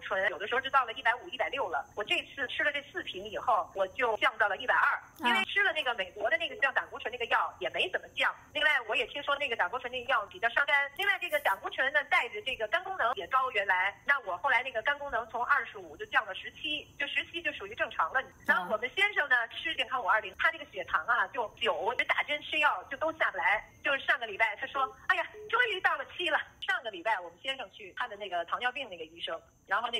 醇有的时候就到了一百五、一百六了。我这次吃了这四瓶以后，我就降到了一百二，因为吃了那个美国的那个叫胆固醇那个药也没怎么降。另外我也听说那个胆固醇那个药比较伤肝。另外这个胆固醇呢带着这个肝功能也高，原来那我后来那个肝功能从二十五就降到十七，就十七就属于正常了。然后我们先生呢吃健康五二零，他这个血糖啊就九，打针吃药就都下不来。就是上个礼拜他说，哎呀，终于到了七了。上个礼拜我们先生去他的那个糖尿病那个医生，然后那。